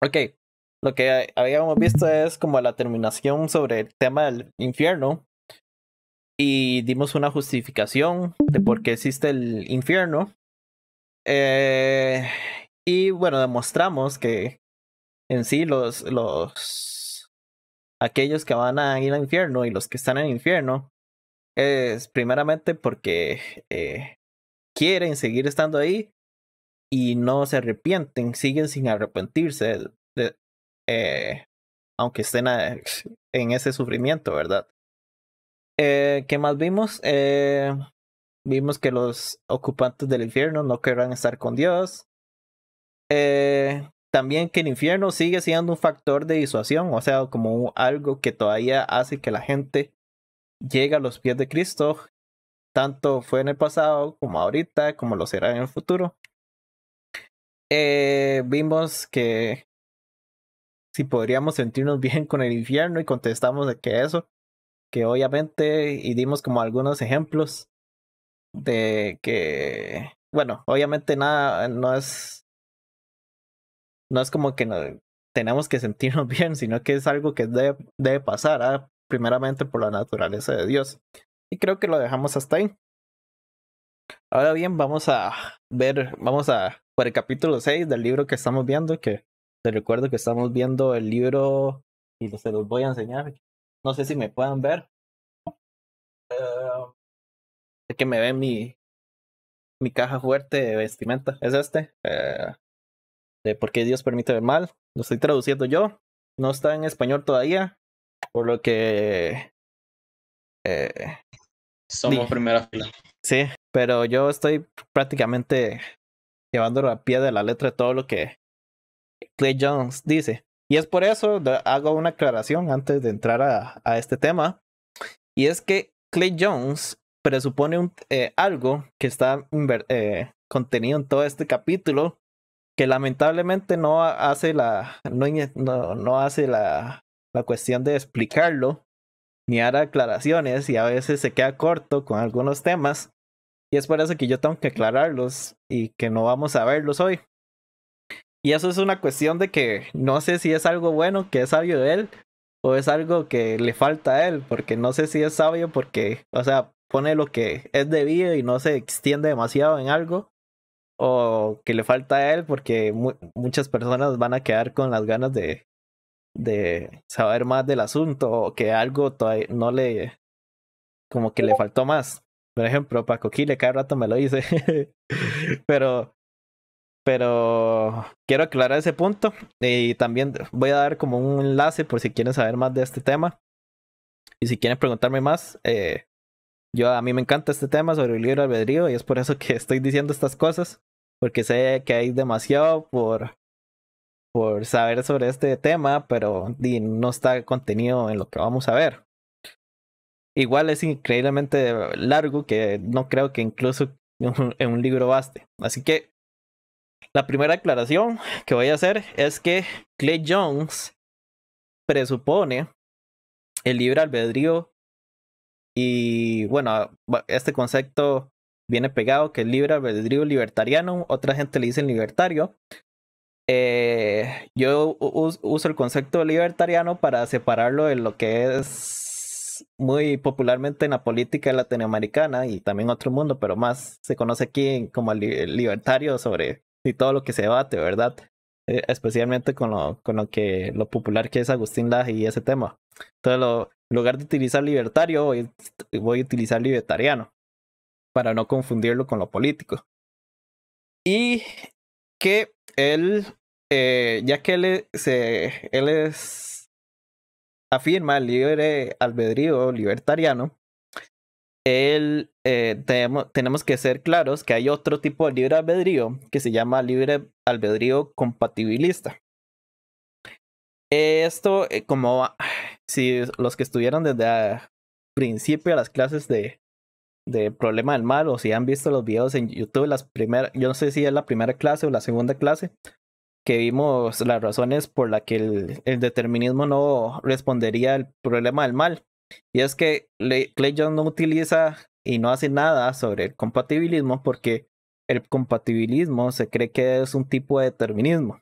Ok, lo que habíamos visto es como la terminación sobre el tema del infierno y dimos una justificación de por qué existe el infierno. Eh, y bueno, demostramos que en sí los, los aquellos que van a ir al infierno y los que están en el infierno es primeramente porque eh, quieren seguir estando ahí y no se arrepienten, siguen sin arrepentirse eh, aunque estén en ese sufrimiento, ¿verdad? Eh, ¿Qué más vimos? Eh, vimos que los ocupantes del infierno no querrán estar con Dios. Eh, también que el infierno sigue siendo un factor de disuasión, o sea, como algo que todavía hace que la gente llegue a los pies de Cristo. Tanto fue en el pasado como ahorita, como lo será en el futuro. vimos que si podríamos sentirnos bien con el infierno y contestamos de que eso, que obviamente, y dimos como algunos ejemplos de que, bueno, obviamente nada, no es, no es como que tenemos que sentirnos bien, sino que es algo que debe, pasar, ¿ah? primeramente por la naturaleza de Dios. Y creo que lo dejamos hasta ahí. Ahora bien, vamos a ver, vamos a por el capítulo 6 del libro que estamos viendo, que te recuerdo que estamos viendo el libro y se los voy a enseñar. No sé si me puedan ver. Uh, que me ve mi, mi caja fuerte de vestimenta. Es este. Eh, de por qué Dios permite ver mal. Lo estoy traduciendo yo. No está en español todavía. Por lo que. Eh, Somos primera fila. Sí, pero yo estoy prácticamente llevándolo a pie de la letra todo lo que Clay Jones dice, y es por eso hago una aclaración antes de entrar a, este tema, y es que Clay Jones presupone un, eh, algo que está eh, contenido en todo este capítulo, que lamentablemente no hace la, no, hace la, la cuestión de explicarlo, ni dar aclaraciones, y a veces se queda corto con algunos temas, y es por eso que yo tengo que aclararlos y que no vamos a verlos hoy. Y eso es una cuestión de que no sé si es algo bueno que es sabio de él o es algo que le falta a él, porque no sé si es sabio porque, o sea, pone lo que es debido y no se extiende demasiado en algo, o que le falta a él porque muchas personas van a quedar con las ganas de, de saber más del asunto o que algo todavía no le, como que le faltó más. Por ejemplo, Paco Kile cada rato me lo dice, pero pero quiero aclarar ese punto y también voy a dar como un enlace por si quieren saber más de este tema. Y si quieren preguntarme más, eh, yo a mí me encanta este tema sobre el libro albedrío y es por eso que estoy diciendo estas cosas, porque sé que hay demasiado por, por saber sobre este tema, pero no está contenido en lo que vamos a ver. Igual es increíblemente largo que no creo que incluso en un libro baste. Así que la primera aclaración que voy a hacer es que Clay Jones presupone el libre albedrío y bueno, este concepto viene pegado que el libre albedrío libertariano, otra gente le dice libertario. Eh, yo uso el concepto libertariano para separarlo de lo que es muy popularmente en la política latinoamericana y también otro mundo, pero más se conoce aquí como libertario sobre y todo lo que se debate, ¿verdad? Eh, especialmente con lo, con lo que lo popular que es Agustín Laje y ese tema. Entonces, en lugar de utilizar libertario, voy, voy a utilizar libertariano para no confundirlo con lo político. Y que él, eh, ya que él, se, él es, afirma el libre albedrío libertariano, eh, tenemos, que ser claros que hay otro tipo de libre albedrío que se llama libre albedrío compatibilista. Esto, eh, como si los que estuvieron desde el principio de las clases de, problema del mal o si han visto los videos en YouTube, las yo no sé si es la primera clase o la segunda clase, que vimos las razones por las que el determinismo no respondería al problema del mal. Y es que Clay John no utiliza y no hace nada sobre el compatibilismo porque el compatibilismo se cree que es un tipo de determinismo.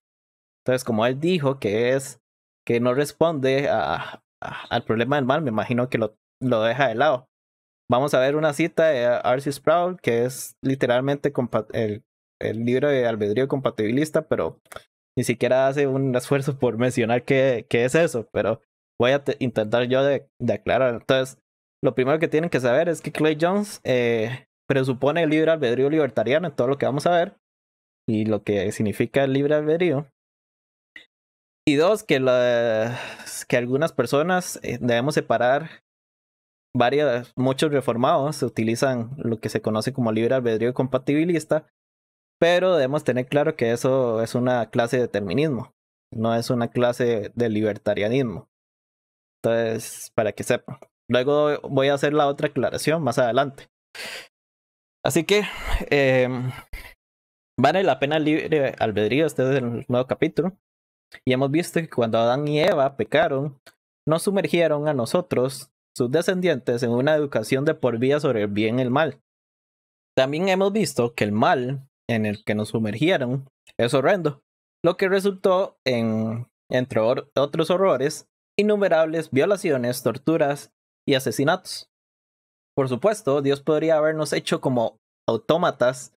Entonces, como él dijo que es que no responde a, al problema del mal, me imagino que lo, lo deja de lado. Vamos a ver una cita de Arcee Sproul, que es literalmente el, libro de albedrío compatibilista, pero ni siquiera hace un esfuerzo por mencionar que qué es eso, pero voy a intentar yo de, aclarar. Entonces, lo primero que tienen que saber es que Clay Jones eh, presupone el libre albedrío libertariano en todo lo que vamos a ver y lo que significa el libre albedrío. Y dos, que, algunas personas eh, debemos separar varias, muchos reformados utilizan lo que se conoce como libre albedrío compatibilista, pero debemos tener claro que eso es una clase de determinismo, no es una clase de libertarianismo para que sepan. Luego voy a hacer la otra aclaración más adelante. Así que em, vale la pena libre albedrío este es el nuevo capítulo. Y hemos visto que cuando Adán y Eva pecaron, nos sumergieron a nosotros, sus descendientes, en una educación de por vida sobre el bien y el mal. También hemos visto que el mal en el que nos sumergieron es horrendo, lo que resultó en, entre otros horrores, innumerables violaciones, torturas y asesinatos. Por supuesto, Dios podría habernos hecho como autómatas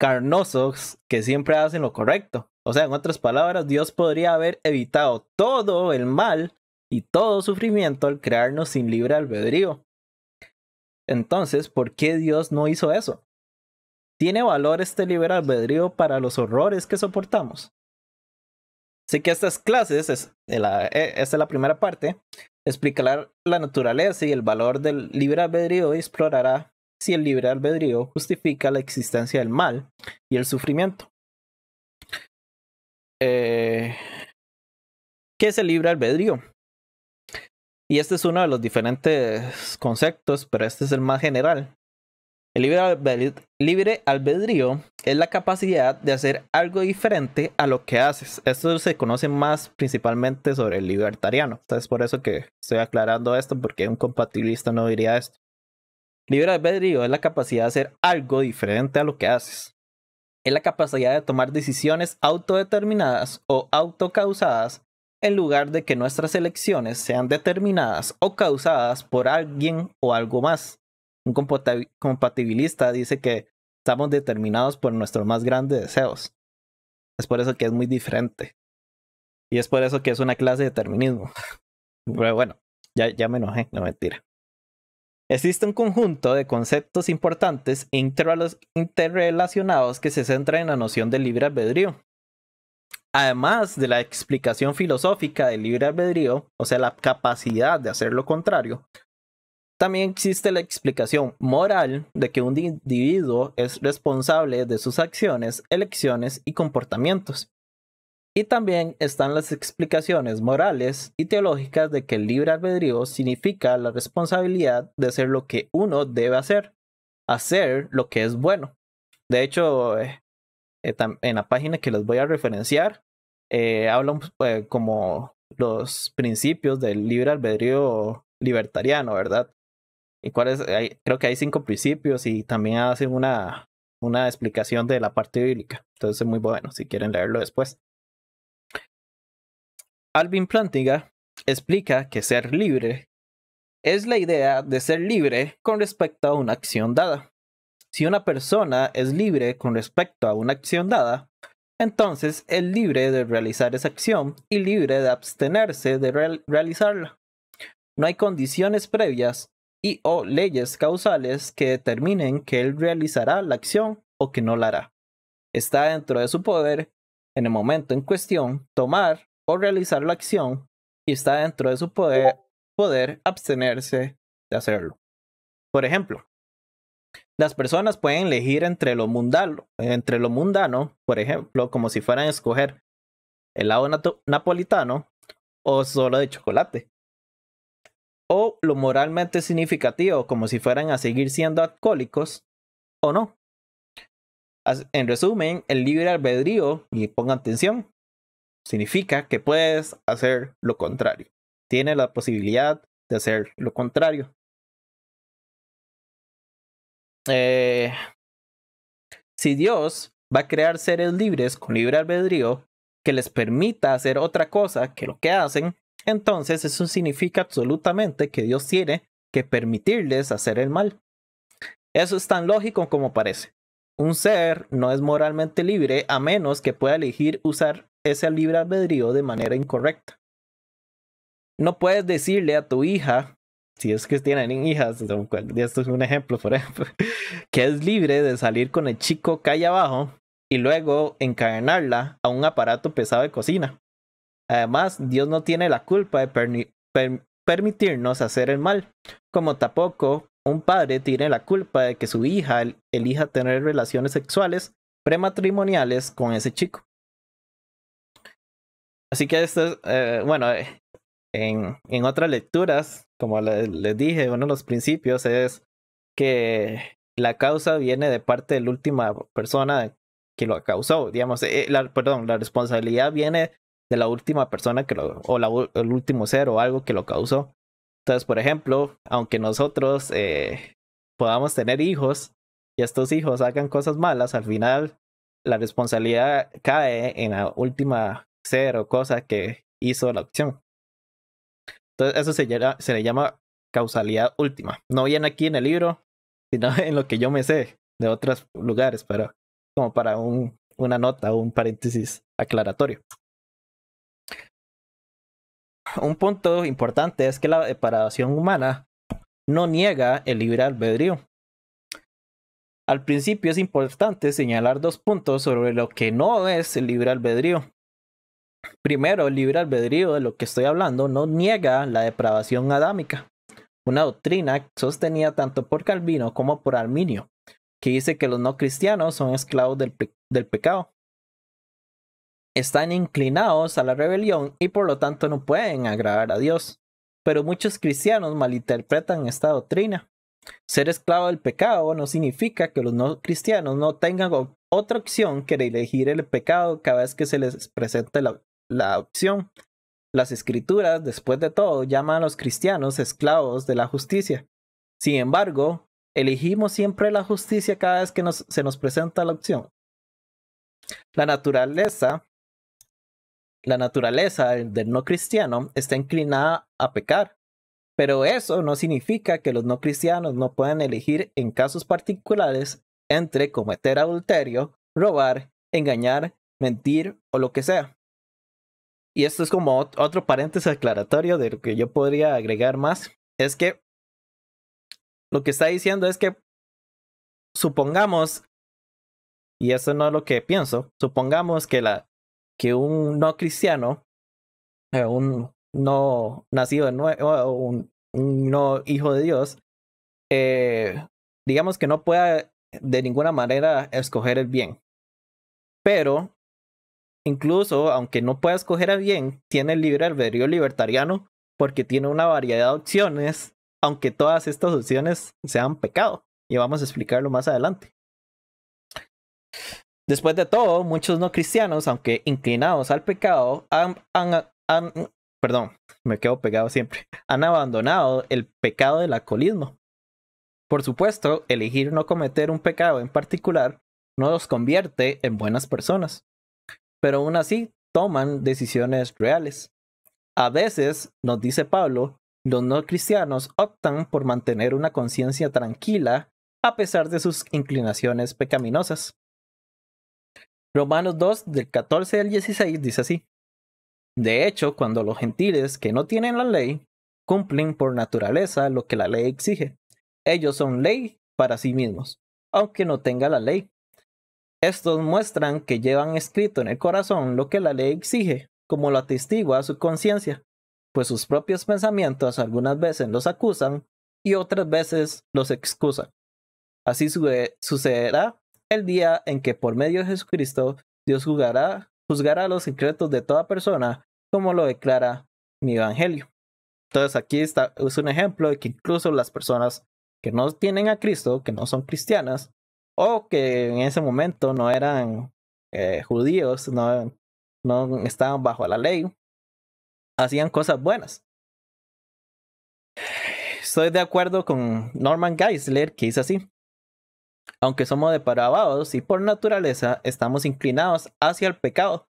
carnosos que siempre hacen lo correcto. O sea, en otras palabras, Dios podría haber evitado todo el mal y todo sufrimiento al crearnos sin libre albedrío. Entonces, ¿por qué Dios no hizo eso? ¿Tiene valor este libre albedrío para los horrores que soportamos? Así que estas clases, es la, e, esta es la primera parte, explicará la naturaleza y el valor del libre albedrío y explorará si el libre albedrío justifica la existencia del mal y el sufrimiento. Eh, ¿Qué es el libre albedrío? Y este es uno de los diferentes conceptos, pero este es el más general. El libre, albedrío, es la capacidad de hacer algo diferente a lo que haces. Esto se conoce más principalmente sobre el libertariano. Entonces, por eso que estoy aclarando esto, porque un compatibilista no diría esto. Libre albedrío es la capacidad de hacer algo diferente a lo que haces. Es la capacidad de tomar decisiones autodeterminadas o autocausadas en lugar de que nuestras elecciones sean determinadas o causadas por alguien o algo más. Un compatibilista dice que estamos determinados por nuestros más grandes deseos. Es por eso que es muy diferente. Y es por eso que es una clase de determinismo. Pero bueno, ya, ya me enojé, no mentira. Existe un conjunto de conceptos importantes interrelacionados que se centran en la noción del libre albedrío. Además de la explicación filosófica del libre albedrío, o sea, la capacidad de hacer lo contrario, también existe la explicación moral de que un individuo es responsable de sus acciones, elecciones y comportamientos. Y también están las explicaciones morales y teológicas de que el libre albedrío significa la responsabilidad de hacer lo que uno debe hacer, hacer lo que es bueno. De hecho, eh, eh, en la página que les voy a referenciar, eh, hablan pues, como los principios del libre albedrío libertariano, ¿verdad? creo que hay cinco principios y también hacen una, una explicación de la parte bíblica. Entonces es muy bueno si quieren leerlo después. Alvin Plantinga explica que ser libre es la idea de ser libre con respecto a una acción dada. Si una persona es libre con respecto a una acción dada, entonces es libre de realizar esa acción y libre de abstenerse de realizarla. No hay condiciones previas o leyes causales que determinen que él realizará la acción o que no la hará. Está dentro de su poder, en el momento en cuestión, tomar o realizar la acción y está dentro de su poder, poder abstenerse de hacerlo. Por ejemplo, las personas pueden elegir entre lo mundano, entre lo mundano, por ejemplo, como si fueran a escoger helado napolitano o solo de chocolate o lo moralmente significativo, como si fueran a seguir siendo alcohólicos, o no. En resumen, el libre albedrío, y pongan atención, significa que puedes hacer lo contrario. Tienes la posibilidad de hacer lo contrario. Eh, si Dios va a crear seres libres con libre albedrío que les permita hacer otra cosa que lo que hacen, entonces eso significa absolutamente que Dios tiene que permitirles hacer el mal. Eso es tan lógico como parece. Un ser no es moralmente libre a menos que pueda elegir usar ese libre albedrío de manera incorrecta. No puedes decirle a tu hija, si es que tienen hijas, esto es un ejemplo, por ejemplo, que es libre de salir con el chico calle abajo y luego encadenarla a un aparato pesado de cocina. Además, Dios no tiene la culpa de permitirnos hacer el mal, como tampoco un padre tiene la culpa de que su hija elija tener relaciones sexuales prematrimoniales con ese chico. Así que esto es, eh, bueno, eh, en, en, otras lecturas, como les dije, uno de los principios es que la causa viene de parte de la última persona que lo causó, digamos, eh, la, perdón, la responsabilidad viene de la última persona que lo, o el último ser o algo que lo causó. Entonces, por ejemplo, aunque nosotros eh, podamos tener hijos y estos hijos hagan cosas malas, al final la responsabilidad cae en la última ser o cosa que hizo la acción. Entonces, eso se, le llama causalidad última. No viene aquí en el libro, sino en lo que yo me sé de otros lugares, pero como para una nota o un paréntesis aclaratorio un punto importante es que la depravación humana no niega el libre albedrío. Al principio es importante señalar dos puntos sobre lo que no es el libre albedrío. Primero, el libre albedrío de lo que estoy hablando no niega la depravación adámica, una doctrina sostenida tanto por Calvino como por Arminio, que dice que los no cristianos son esclavos del pecado están inclinados a la rebelión y por lo tanto no pueden agradar a Dios. Pero muchos cristianos malinterpretan esta doctrina. Ser esclavo del pecado no significa que los no cristianos no tengan otra opción que elegir el pecado cada vez que se les presente la, opción. Las escrituras, después de todo, llaman a los cristianos esclavos de la justicia. Sin embargo, elegimos siempre la justicia cada vez que se nos presenta la opción. La naturaleza la naturaleza del no cristiano está inclinada a pecar, pero eso no significa que los no cristianos no puedan elegir en casos particulares entre cometer adulterio, robar, engañar, mentir o lo que sea. Y esto es como otro paréntesis aclaratorio de lo que yo podría agregar más, es que lo que está diciendo es que supongamos, y eso no es lo que pienso, supongamos que la que un no cristiano, eh, un no nacido de un, no hijo de Dios, eh, digamos que no pueda de ninguna manera escoger el bien. Pero, incluso aunque no pueda escoger el bien, tiene el libre albedrío libertariano porque tiene una variedad de opciones, aunque todas estas opciones sean pecado. Y vamos a explicarlo más adelante. Después de todo, muchos no cristianos, aunque inclinados al pecado, han, han, perdón, me quedo pegado siempre, han abandonado el pecado del alcoholismo. Por supuesto, elegir no cometer un pecado en particular no los convierte en buenas personas, pero aún así toman decisiones reales. A veces, nos dice Pablo, los no cristianos optan por mantener una conciencia tranquila a pesar de sus inclinaciones pecaminosas. Romanos 2, del 14 al 16, dice así. De hecho, cuando los gentiles que no tienen la ley cumplen por naturaleza lo que la ley exige, ellos son ley para sí mismos, aunque no tenga la ley. Estos muestran que llevan escrito en el corazón lo que la ley exige, como lo atestigua su conciencia, pues sus propios pensamientos algunas veces los acusan y otras veces los excusan. Así sucederá el día en que por medio de Jesucristo Dios juzgará, juzgará los secretos de toda persona, como lo declara mi evangelio. Entonces aquí está, es un ejemplo de que incluso las personas que no tienen a Cristo, que no son cristianas, o que en ese momento no eran eh, judíos, no, no estaban bajo la ley, hacían cosas buenas. Estoy de acuerdo con Norman Geisler, que dice así, aunque somos depravados y por naturaleza estamos inclinados hacia el pecado.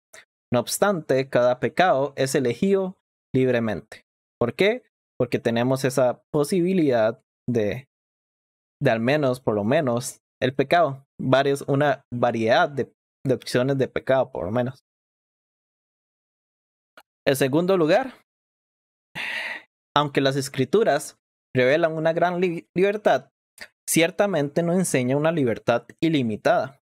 No obstante, cada pecado es elegido libremente. ¿Por qué? Porque tenemos esa posibilidad de, de al menos, por lo menos, el pecado. varias una variedad de, opciones de pecado, por lo menos. En segundo lugar, aunque las escrituras revelan una gran libertad ciertamente no enseña una libertad ilimitada.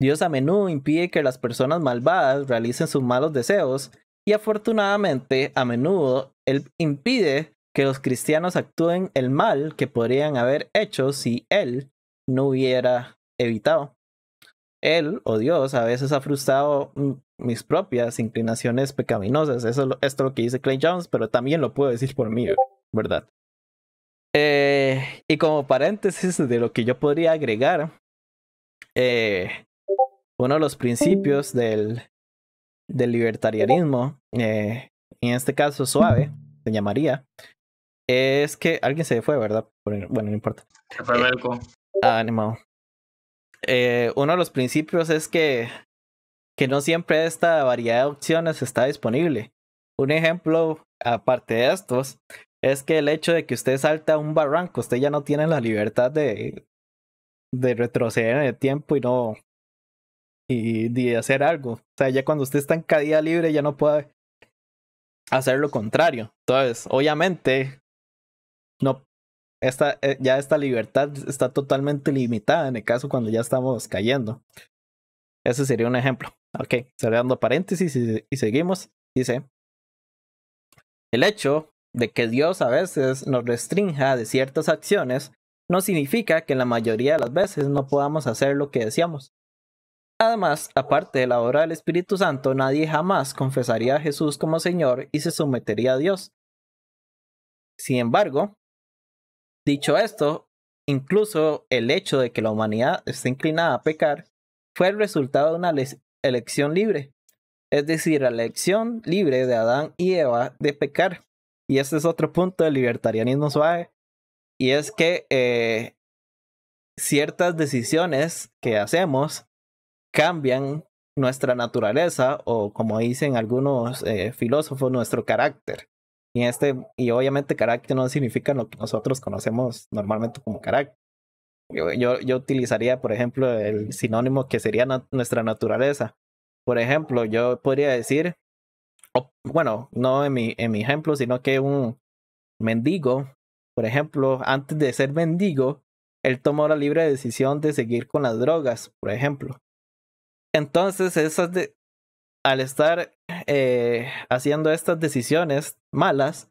Dios a menudo impide que las personas malvadas realicen sus malos deseos y afortunadamente a menudo Él impide que los cristianos actúen el mal que podrían haber hecho si Él no hubiera evitado. Él o Dios a veces ha frustrado mis propias inclinaciones pecaminosas. esto es lo que dice Clay Jones, pero también lo puedo decir por mí, ¿verdad? Eh, y como paréntesis de lo que yo podría agregar, eh, uno de los principios del, del libertarianismo, eh, en este caso suave, se llamaría, es que alguien se fue, ¿verdad? Bueno, no importa. Se fue Ah, animado. uno de los principios es que, que no siempre esta variedad de opciones está disponible. Un ejemplo, aparte de estos, es que el hecho de que usted salta a un barranco, usted ya no tiene la libertad de, de retroceder en el tiempo y no. Y de hacer algo. O sea, ya cuando usted está en caída libre, ya no puede hacer lo contrario. Entonces, obviamente, no. Esta, eh, ya esta libertad está totalmente limitada en el caso cuando ya estamos cayendo. Ese sería un ejemplo. Ok, cerrando paréntesis y seguimos. Dice: El hecho de que Dios a veces nos restrinja de ciertas acciones no significa que la mayoría de las veces no podamos hacer lo que deseamos. Además, aparte de la obra del Espíritu Santo, nadie jamás confesaría a Jesús como Señor y se sometería a Dios. Sin embargo, dicho esto, incluso el hecho de que la humanidad esté inclinada a pecar fue el resultado de una elección libre, es decir, la elección libre de Adán y Eva de pecar y este es otro punto del libertarianismo suave, y es que eh, ciertas decisiones que hacemos cambian nuestra naturaleza o como dicen algunos eh, filósofos, nuestro carácter. Y, este, y obviamente carácter no significa lo que nosotros conocemos normalmente como carácter. Yo, utilizaría, por ejemplo, el sinónimo que sería nuestra naturaleza. Por ejemplo, yo podría decir bueno, no en mi, en mi ejemplo, sino que un mendigo, por ejemplo, antes de ser mendigo, él tomó la libre decisión de seguir con las drogas, por ejemplo. Entonces, esas de, al estar eh, haciendo estas decisiones malas,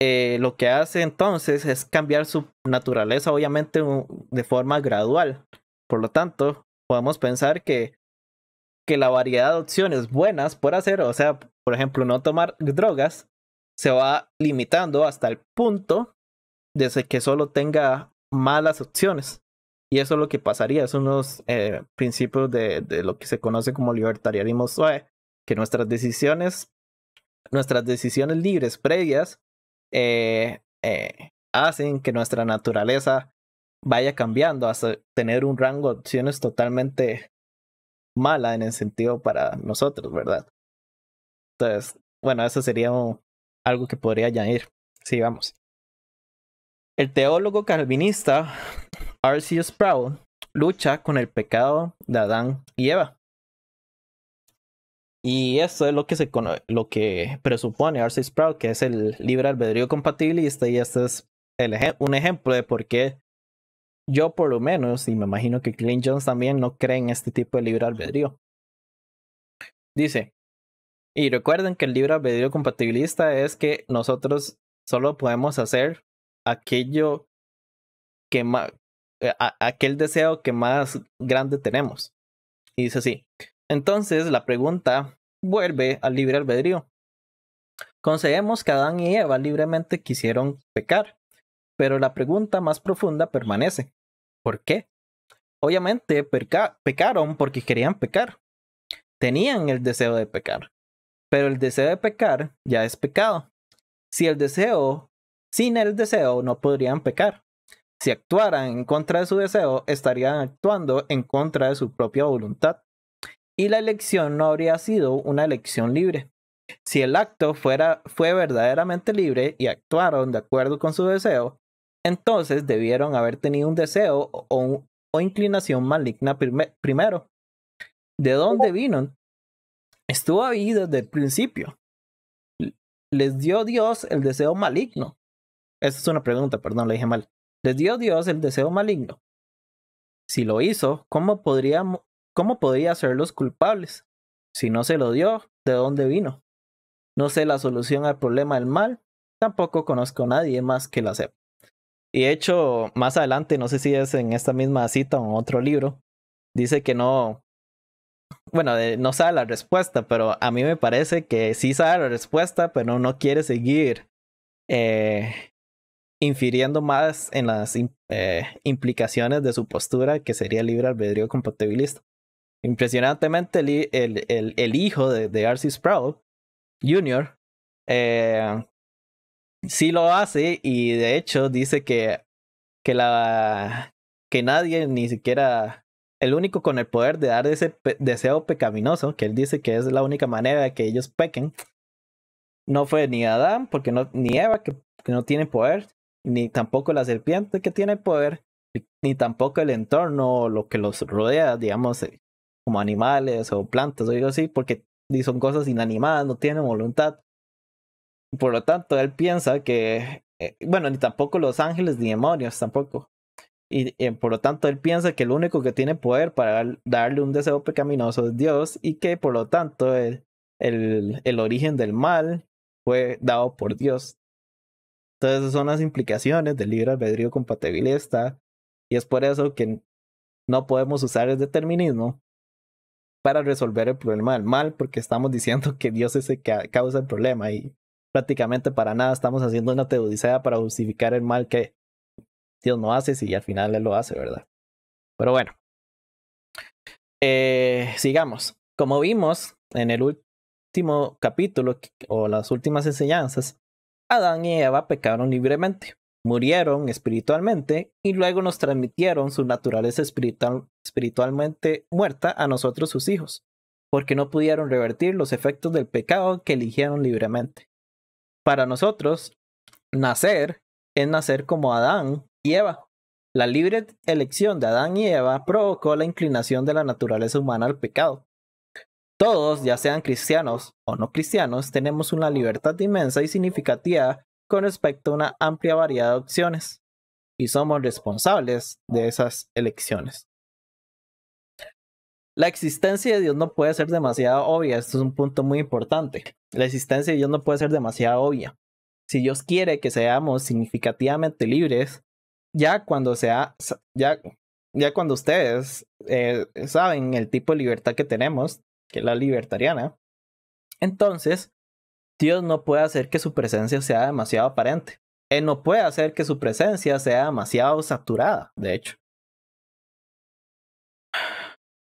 eh, lo que hace entonces es cambiar su naturaleza, obviamente, de forma gradual. Por lo tanto, podemos pensar que que la variedad de opciones buenas por hacer, o sea, por ejemplo, no tomar drogas, se va limitando hasta el punto de que solo tenga malas opciones. Y eso es lo que pasaría, Es unos eh, principios de, lo que se conoce como libertarianismo que nuestras decisiones, nuestras decisiones libres previas eh, eh, hacen que nuestra naturaleza vaya cambiando hasta tener un rango de opciones totalmente mala en el sentido para nosotros, ¿verdad? Entonces, bueno, eso sería algo que podría añadir. Sí, vamos. El teólogo calvinista R.C. Sproul lucha con el pecado de Adán y Eva. Y esto es lo que, se lo que presupone R.C. Sproul, que es el libre albedrío compatibilista, y este es un ejemplo de por qué yo por lo menos, y me imagino que Clint Jones también, no cree en este tipo de libre albedrío. Dice, y recuerden que el libre albedrío compatibilista es que nosotros solo podemos hacer aquello que más, eh, aquel deseo que más grande tenemos. Y dice así. Entonces la pregunta vuelve al libre albedrío. Concedemos que Adán y Eva libremente quisieron pecar pero la pregunta más profunda permanece. ¿Por qué? Obviamente pecaron porque querían pecar. Tenían el deseo de pecar. Pero el deseo de pecar ya es pecado. Si el deseo, sin el deseo, no podrían pecar. Si actuaran en contra de su deseo, estarían actuando en contra de su propia voluntad. Y la elección no habría sido una elección libre. Si el acto fuera, fue verdaderamente libre y actuaron de acuerdo con su deseo, entonces debieron haber tenido un deseo o, inclinación maligna primero. ¿De dónde vino? Estuvo ahí desde el principio. ¿Les dio Dios el deseo maligno? Esa es una pregunta, perdón, le dije mal. ¿Les dio Dios el deseo maligno? Si lo hizo, ¿cómo podría, cómo los culpables? Si no se lo dio, ¿de dónde vino? No sé la solución al problema del mal, tampoco conozco a nadie más que la sepa. Y hecho, más adelante, no sé si es en esta misma cita o en otro libro, dice que no, bueno, no sabe la respuesta, pero a mí me parece que sí sabe la respuesta, pero no quiere seguir eh, infiriendo más en las eh, implicaciones de su postura, que sería libre albedrío compatibilista. Impresionantemente, el, hijo de, de Sprout Sproul Jr. Eh, sí lo hace y de hecho dice que, que, la, que nadie, ni siquiera el único con el poder de dar ese deseo pecaminoso, que él dice que es la única manera de que ellos pequen, no fue ni Adán, porque no, ni Eva, que, que no tiene poder, ni tampoco la serpiente que tiene poder, ni tampoco el entorno o lo que los rodea, digamos, eh, como animales o plantas o algo así, porque son cosas inanimadas, no tienen voluntad. Por lo tanto, él piensa que, eh, bueno, ni tampoco los ángeles ni demonios tampoco. Y, eh, por lo tanto, él piensa que el único que tiene poder para darle un deseo pecaminoso es Dios y que por lo tanto el, el, origen del mal fue dado por Dios. Entonces, esas son las implicaciones del libre albedrío compatibilista y es por eso que no podemos usar el determinismo para resolver el problema del mal, porque estamos diciendo que Dios es el que causa el problema y prácticamente para nada estamos haciendo una teodicea para justificar el mal que Dios no hace si al final Él lo hace, ¿verdad? Pero bueno, eh, sigamos. Como vimos en el último capítulo o las últimas enseñanzas, Adán y Eva pecaron libremente, murieron espiritualmente y luego nos transmitieron su naturaleza espiritualmente muerta a nosotros sus hijos, porque no pudieron revertir los efectos del pecado que eligieron libremente. Para nosotros, nacer es nacer como Adán y Eva. La libre elección de Adán y Eva provocó la inclinación de la naturaleza humana al pecado. Todos, ya sean cristianos o no cristianos, tenemos una libertad inmensa y significativa con respecto a una amplia variedad de opciones y somos responsables de esas elecciones. La existencia de Dios no puede ser demasiado obvia. Esto es un punto muy importante. La existencia de Dios no puede ser demasiado obvia. Si Dios quiere que seamos significativamente libres, ya cuando sea, ya, ya cuando ustedes eh, saben el tipo de libertad que tenemos, que es la libertariana, entonces Dios no puede hacer que su presencia sea demasiado aparente. Él no puede hacer que su presencia sea demasiado saturada, de hecho.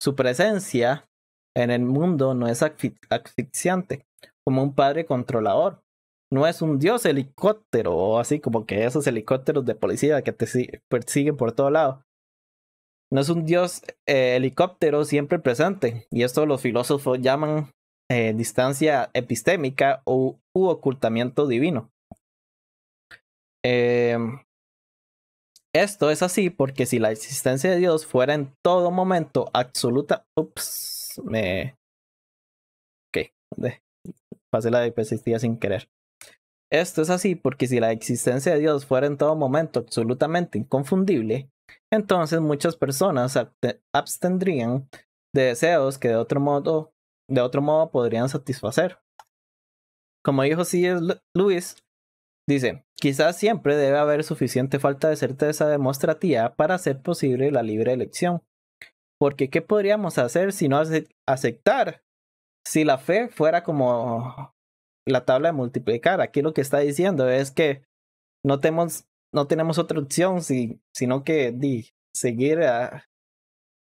Su presencia en el mundo no es asfixiante, como un padre controlador. No es un dios helicóptero o así como que esos helicópteros de policía que te persiguen por todo lado. No es un dios eh, helicóptero siempre presente, y esto los filósofos llaman eh, distancia epistémica o, u ocultamiento divino. Eh, esto es así porque si la existencia de Dios fuera en todo momento absoluta. Ups, me. Ok, pasé la de sin querer. Esto es así porque si la existencia de Dios fuera en todo momento absolutamente inconfundible, entonces muchas personas abstendrían de deseos que de otro modo, de otro modo podrían satisfacer. Como dijo C.S. Luis dice, Quizás siempre debe haber suficiente falta de certeza demostrativa ¿ah? para hacer posible la libre elección. Porque ¿qué podríamos hacer si no aceptar? Si la fe fuera como la tabla de multiplicar, aquí lo que está diciendo es que no tenemos, no tenemos otra opción si, sino que seguir a,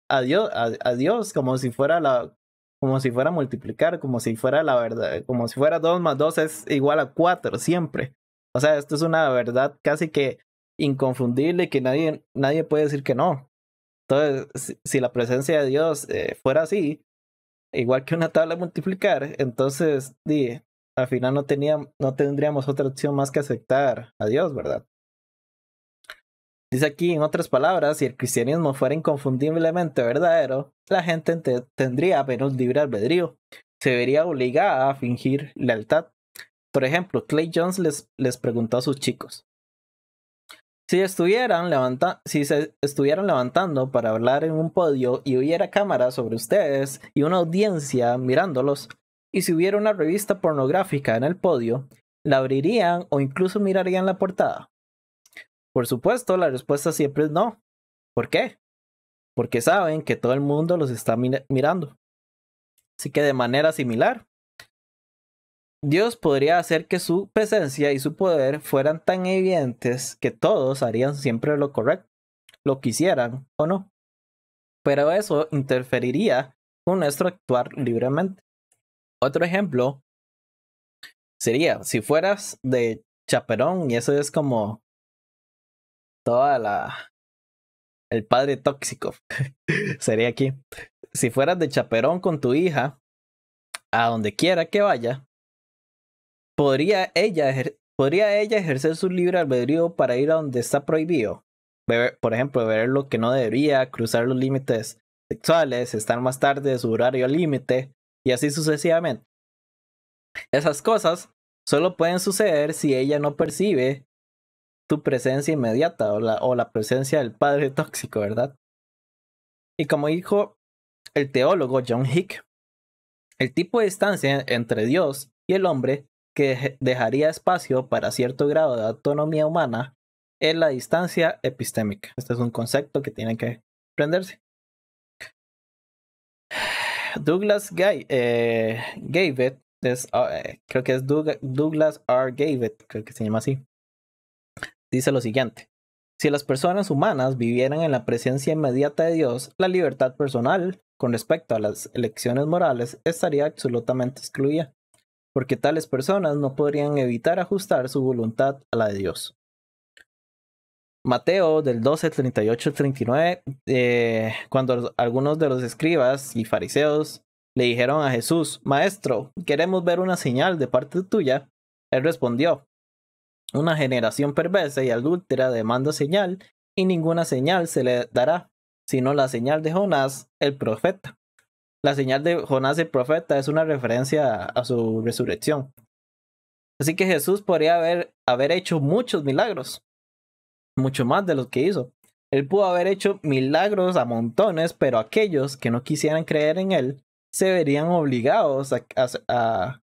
a Dios, Dios como si fuera la, como si fuera multiplicar, como si fuera la verdad, como si fuera 2 más 2 es igual a 4 siempre. O sea, esto es una verdad casi que inconfundible que nadie, nadie puede decir que no. Entonces, si, la presencia de Dios eh, fuera así, igual que una tabla multiplicar, entonces di, al final no, no tendríamos otra opción más que aceptar a Dios, ¿verdad? Dice aquí, en otras palabras, si el cristianismo fuera inconfundiblemente verdadero, la gente tendría menos libre albedrío, se vería obligada a fingir lealtad por ejemplo, Clay Jones les, les preguntó a sus chicos. Si estuvieran, si se estuvieran levantando para hablar en un podio y hubiera cámaras sobre ustedes y una audiencia mirándolos, y si hubiera una revista pornográfica en el podio, ¿la abrirían o incluso mirarían la portada? Por supuesto, la respuesta siempre es no. ¿Por qué? Porque saben que todo el mundo los está mirando. Así que de manera similar, Dios podría hacer que su presencia y su poder fueran tan evidentes que todos harían siempre lo correcto, lo quisieran o no. Pero eso interferiría con nuestro actuar libremente. Otro ejemplo sería si fueras de chaperón y eso es como toda la el padre tóxico sería aquí si fueras de chaperón con tu hija a donde quiera que vaya ¿podría ella, ¿podría ella ejercer su libre albedrío para ir a donde está prohibido? por ejemplo, ver lo que no debería, cruzar los límites sexuales, estar más tarde de su horario límite y así sucesivamente. Esas cosas solo pueden suceder si ella no percibe tu presencia inmediata o la, o la presencia del padre tóxico, ¿verdad? Y como dijo el teólogo John Hick, el tipo de distancia entre Dios y el hombre que dejaría espacio para cierto grado de autonomía humana en la distancia epistémica. Este es un concepto que tiene que aprenderse. Douglas Guy, eh, es, ah, eh, creo que es Douglas R. Gavet, creo que se llama así, dice lo siguiente. Si las personas humanas vivieran en la presencia inmediata de Dios, la libertad personal con respecto a las elecciones morales estaría absolutamente excluida porque tales personas no podrían evitar ajustar su voluntad a la de Dios. Mateo del 12, 38 39, cuando algunos de los escribas y fariseos le dijeron a Jesús, Maestro, queremos ver una señal de parte tuya, él respondió, Una generación perversa y adúltera demanda señal, y ninguna señal se le dará, sino la señal de Jonás, el profeta la señal de Jonás el profeta es una referencia a su resurrección. Así que Jesús podría haber, haber hecho muchos milagros, mucho más de los que hizo. Él pudo haber hecho milagros a montones, pero aquellos que no quisieran creer en él se verían obligados a,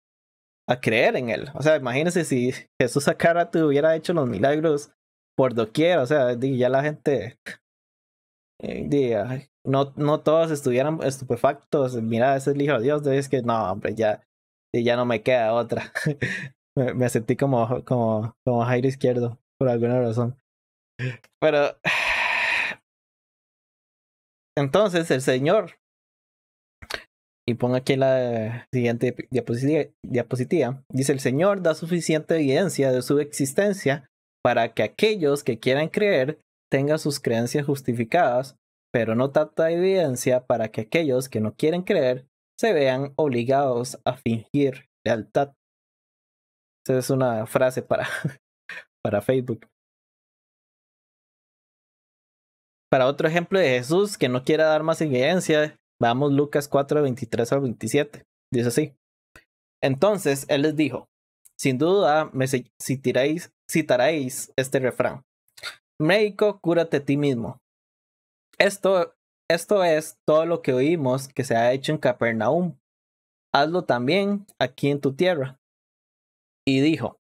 a, creer en él. O sea, imagínense si Jesús Sacara te hubiera hecho los milagros por doquier, o sea, ya la gente eh, diga, no, no todos estuvieran estupefactos. Mira, ese el hijo de Dios. Es que no, hombre, ya, ya no me queda otra. me, sentí como, como, como Jairo Izquierdo, por alguna razón. Pero. Entonces, el Señor. Y pongo aquí la siguiente diapositiva. Dice: El Señor da suficiente evidencia de su existencia para que aquellos que quieran creer tengan sus creencias justificadas pero no tanta evidencia para que aquellos que no quieren creer se vean obligados a fingir lealtad. Esa es una frase para, para Facebook. Para otro ejemplo de Jesús que no quiera dar más evidencia, vamos Lucas 4, 23 al 27. Dice así. Entonces él les dijo, sin duda me citaréis, citaréis este refrán. Médico, cúrate a ti mismo esto, esto es todo lo que oímos que se ha hecho en Capernaum. Hazlo también aquí en tu tierra. Y dijo,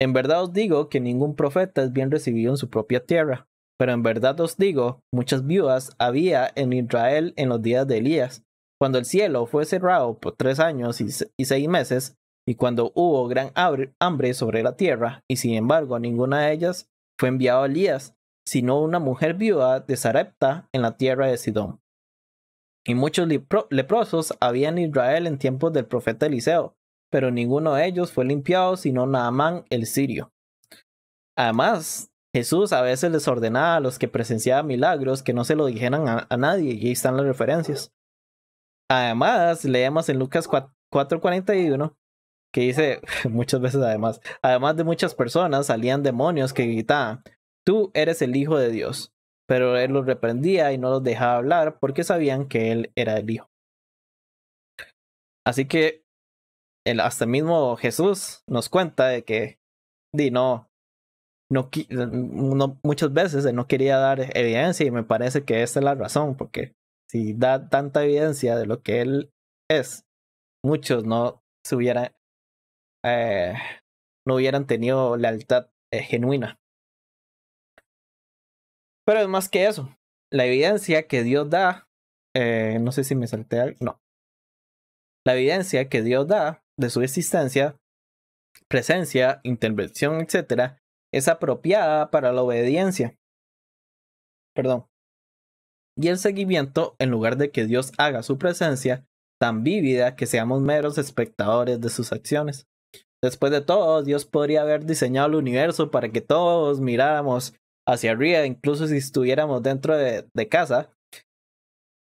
en verdad os digo que ningún profeta es bien recibido en su propia tierra, pero en verdad os digo, muchas viudas había en Israel en los días de Elías, cuando el cielo fue cerrado por tres años y, seis meses, y cuando hubo gran hambre sobre la tierra, y sin embargo ninguna de ellas fue enviado a Elías, sino una mujer viuda de Sarepta en la tierra de Sidón. Y muchos leprosos había en Israel en tiempos del profeta Eliseo, pero ninguno de ellos fue limpiado sino Naamán el sirio. Además, Jesús a veces les ordenaba a los que presenciaban milagros que no se lo dijeran a, a nadie, y ahí están las referencias. Además, leemos en Lucas 4:41 que dice muchas veces además, además de muchas personas salían demonios que gritaban, tú eres el Hijo de Dios. Pero él los reprendía y no los dejaba hablar porque sabían que él era el Hijo. Así que hasta mismo Jesús nos cuenta de que di, no, no, muchas veces él no quería dar evidencia y me parece que esa es la razón, porque si da tanta evidencia de lo que él es, muchos no se hubieran, eh, no hubieran tenido lealtad eh, genuina. Pero es más que eso. La evidencia que Dios da, eh, no sé si me salté algo, no. La evidencia que Dios da de su existencia, presencia, intervención, etc., es apropiada para la obediencia. Perdón. Y el seguimiento, en lugar de que Dios haga su presencia tan vívida que seamos meros espectadores de sus acciones. Después de todo, Dios podría haber diseñado el universo para que todos miráramos hacia arriba, incluso si estuviéramos dentro de, casa,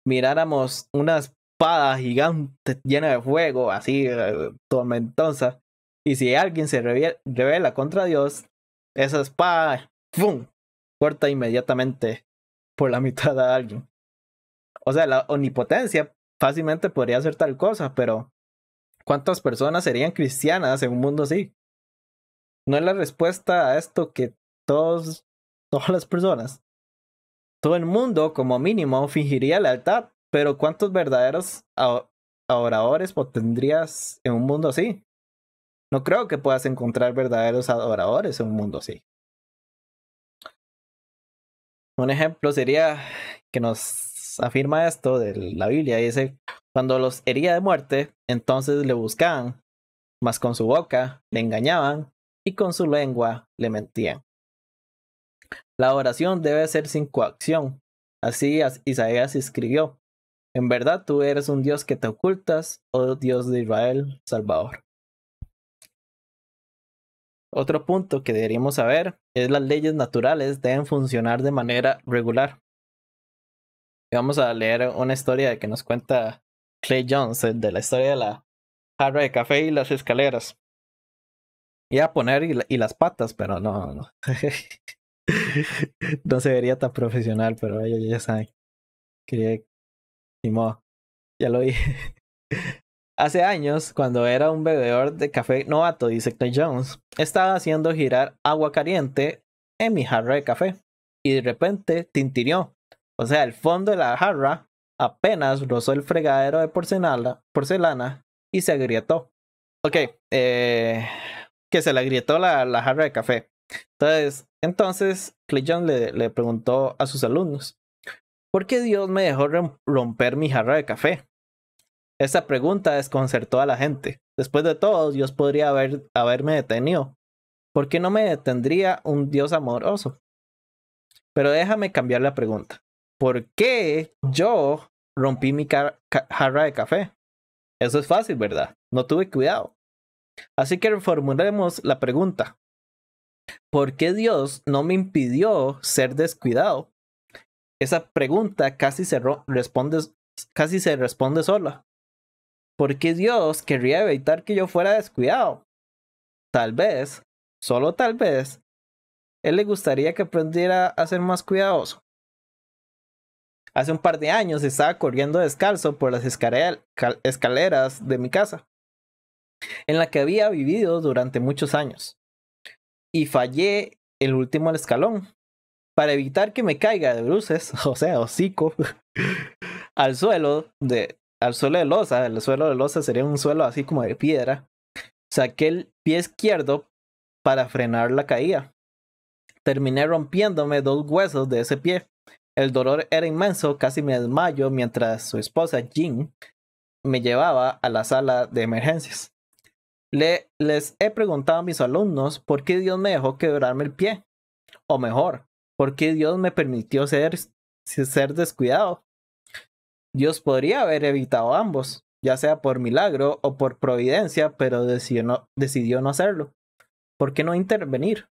miráramos una espada gigante llena de fuego, así eh, tormentosa, y si alguien se revela contra Dios, esa espada, fum corta inmediatamente por la mitad a alguien. O sea, la omnipotencia fácilmente podría ser tal cosa, pero ¿cuántas personas serían cristianas en un mundo así? No es la respuesta a esto que todos Todas las personas. Todo el mundo, como mínimo, fingiría lealtad, pero ¿cuántos verdaderos adoradores tendrías en un mundo así? No creo que puedas encontrar verdaderos adoradores en un mundo así. Un ejemplo sería que nos afirma esto de la Biblia. Dice, cuando los hería de muerte, entonces le buscaban, mas con su boca le engañaban y con su lengua le mentían. La oración debe ser sin coacción. Así Isaías escribió. En verdad tú eres un Dios que te ocultas, oh Dios de Israel, Salvador. Otro punto que deberíamos saber es las leyes naturales deben funcionar de manera regular. Vamos a leer una historia que nos cuenta Clay Jones de la historia de la jarra de café y las escaleras. Y a poner y, las patas, pero no, no. no se vería tan profesional, pero ellos ya saben. Quería. Ya lo dije. Hace años, cuando era un bebedor de café novato, dice Clay Jones, estaba haciendo girar agua caliente en mi jarra de café. Y de repente tintirió. O sea, el fondo de la jarra apenas rozó el fregadero de porcelana, porcelana y se agrietó. Ok, eh, que se le agrietó la jarra de café. Entonces, entonces John le, preguntó a sus alumnos, ¿por qué Dios me dejó romper mi jarra de café? Esa pregunta desconcertó a la gente. Después de todo, Dios podría haber, haberme detenido. ¿Por qué no me detendría un Dios amoroso? Pero déjame cambiar la pregunta. ¿Por qué yo rompí mi jarra de café? Eso es fácil, ¿verdad? No tuve cuidado. Así que reformulemos la pregunta. ¿Por qué Dios no me impidió ser descuidado? Esa pregunta casi se, responde, sola. ¿Por qué Dios querría evitar que yo fuera descuidado? Tal vez, solo tal vez, Él le gustaría que aprendiera a ser más cuidadoso. Hace un par de años estaba corriendo descalzo por las escaleras de mi casa, en la que había vivido durante muchos años y fallé el último escalón. Para evitar que me caiga de bruces, o sea, hocico, al suelo de al suelo de losa, el suelo de losa sería un suelo así como de piedra. Saqué el pie izquierdo para frenar la caída. Terminé rompiéndome dos huesos de ese pie. El dolor era inmenso, casi me desmayo mientras su esposa Jean me llevaba a la sala de emergencias les he preguntado a mis alumnos por qué Dios me dejó quebrarme el pie. O mejor, por qué Dios me permitió ser, ser descuidado. Dios podría haber evitado ambos, ya sea por milagro o por providencia, pero decidió no, decidió no hacerlo. ¿Por qué no intervenir?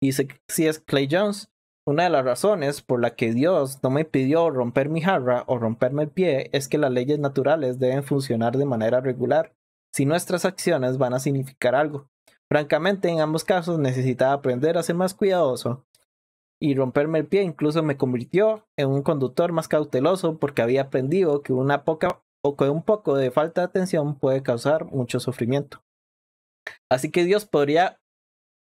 Y si es Clay Jones, una de las razones por la que Dios no me pidió romper mi jarra o romperme el pie es que las leyes naturales deben funcionar de manera regular si nuestras acciones van a significar algo. Francamente, en ambos casos necesitaba aprender a ser más cuidadoso y romperme el pie incluso me convirtió en un conductor más cauteloso porque había aprendido que una poca o que un poco de falta de atención puede causar mucho sufrimiento. Así que Dios podría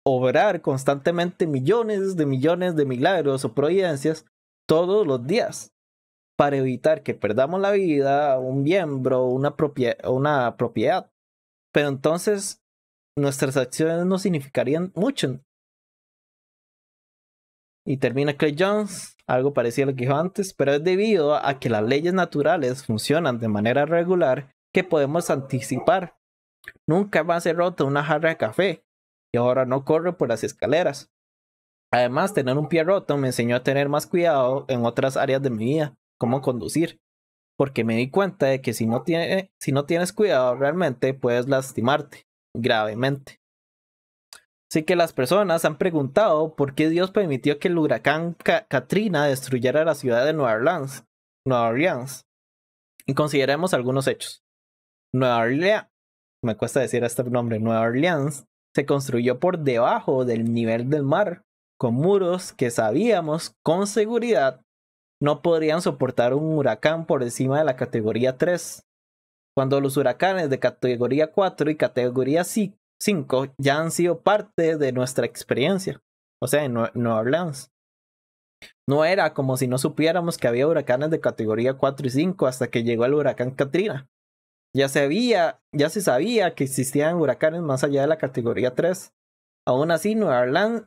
obrar constantemente millones de millones de milagros o providencias todos los días, para evitar que perdamos la vida, un miembro, una, propiedad, una propiedad. Pero entonces nuestras acciones no significarían mucho. Y termina Clay Jones, algo parecido a lo que dijo antes, pero es debido a que las leyes naturales funcionan de manera regular que podemos anticipar. Nunca más he roto una jarra de café y ahora no corro por las escaleras. Además, tener un pie roto me enseñó a tener más cuidado en otras áreas de mi vida cómo conducir. Porque me di cuenta de que si no, tienes cuidado realmente puedes lastimarte gravemente. Así que las personas han preguntado por qué Dios permitió que el huracán Katrina destruyera la ciudad de Nueva Orleans. Nueva Orleans. Y consideremos algunos hechos. Nueva Orleans, me cuesta decir este nombre, Nueva Orleans, se construyó por debajo del nivel del mar, con muros que sabíamos con seguridad no podrían soportar un huracán por encima de la categoría 3. Cuando los huracanes de categoría 4 y categoría 5 ya han sido parte de nuestra experiencia, o sea, en Nueva Orleans. No era como si no supiéramos que había huracanes de categoría 4 y 5 hasta que llegó el huracán Katrina. Ya se, había, ya se sabía que existían huracanes más allá de la categoría 3. Aún así, Nueva Orleans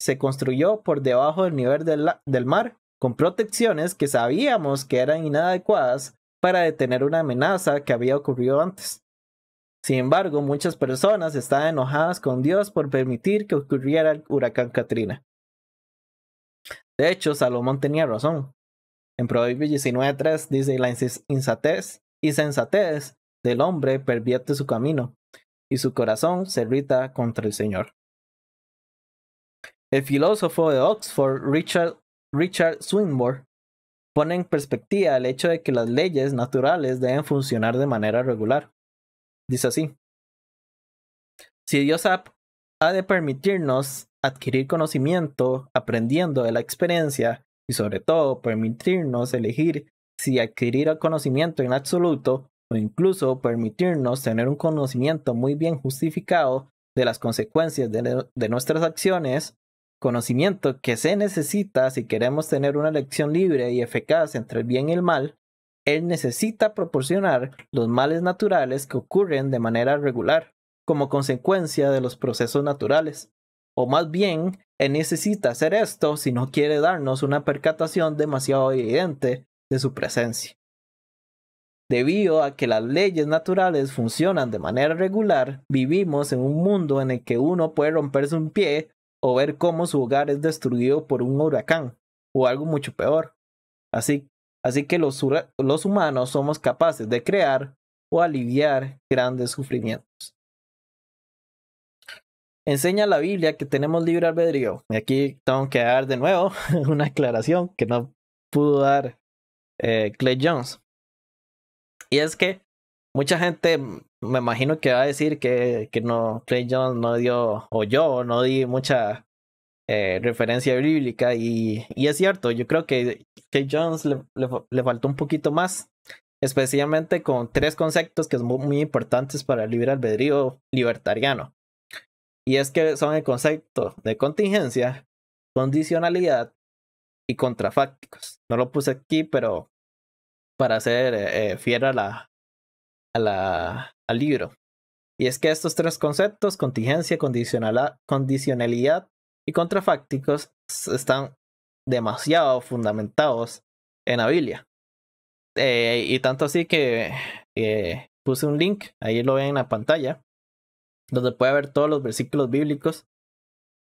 se construyó por debajo del nivel del mar con protecciones que sabíamos que eran inadecuadas para detener una amenaza que había ocurrido antes. Sin embargo, muchas personas estaban enojadas con Dios por permitir que ocurriera el huracán Katrina. De hecho, Salomón tenía razón. En Proverbios 19.3 dice, la insatez y sensatez del hombre pervierte su camino, y su corazón se irrita contra el Señor. El filósofo de Oxford, Richard Richard Swinburne pone en perspectiva el hecho de que las leyes naturales deben funcionar de manera regular. Dice así, si Dios ha, de permitirnos adquirir conocimiento aprendiendo de la experiencia y sobre todo permitirnos elegir si adquirir el conocimiento en absoluto o incluso permitirnos tener un conocimiento muy bien justificado de las consecuencias de, nuestras acciones conocimiento que se necesita si queremos tener una elección libre y eficaz entre el bien y el mal, él necesita proporcionar los males naturales que ocurren de manera regular, como consecuencia de los procesos naturales. O más bien, él necesita hacer esto si no quiere darnos una percatación demasiado evidente de su presencia. Debido a que las leyes naturales funcionan de manera regular, vivimos en un mundo en el que uno puede romperse un pie o ver cómo su hogar es destruido por un huracán o algo mucho peor. Así, así que los, humanos somos capaces de crear o aliviar grandes sufrimientos. Enseña la Biblia que tenemos libre albedrío. Y aquí tengo que dar de nuevo una aclaración que no pudo dar eh, Clay Jones. Y es que mucha gente me imagino que va a decir que, que no, Clay Jones no dio, o yo no di mucha eh, referencia bíblica, y, y, es cierto, yo creo que Clay Jones le, faltó un poquito más, especialmente con tres conceptos que son muy, importantes para el libre albedrío libertariano. Y es que son el concepto de contingencia, condicionalidad y contrafácticos. No lo puse aquí, pero para ser eh, eh fiel la, a la al libro. Y es que estos tres conceptos, contingencia, condicionalidad y contrafácticos, están demasiado fundamentados en la Biblia. Eh, y tanto así que puse un link, ahí lo ven en la pantalla, donde puede ver todos los versículos bíblicos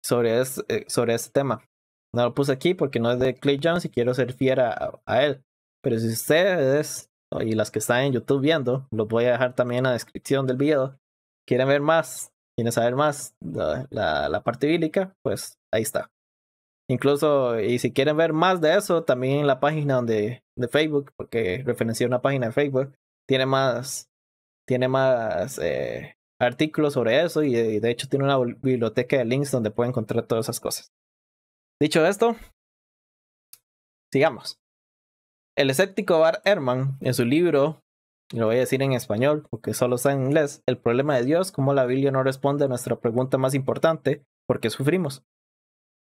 sobre, eh, sobre este tema. No lo puse aquí porque no es de Clay Jones y quiero ser fiera a, a él. Pero si ustedes y las que están en YouTube viendo, los voy a dejar también en la descripción del video. ¿Quieren ver más? ¿Quieren saber más? La, la, parte bíblica, pues ahí está. Incluso, y si quieren ver más de eso, también en la página donde, de Facebook, porque referencié una página de Facebook, tiene más, tiene más eh, artículos sobre eso y, de hecho tiene una biblioteca de links donde pueden encontrar todas esas cosas. Dicho esto, sigamos. El escéptico Bar Herman en su libro, lo voy a decir en español porque solo está en inglés, El problema de Dios, cómo la Biblia no responde a nuestra pregunta más importante, ¿por qué sufrimos?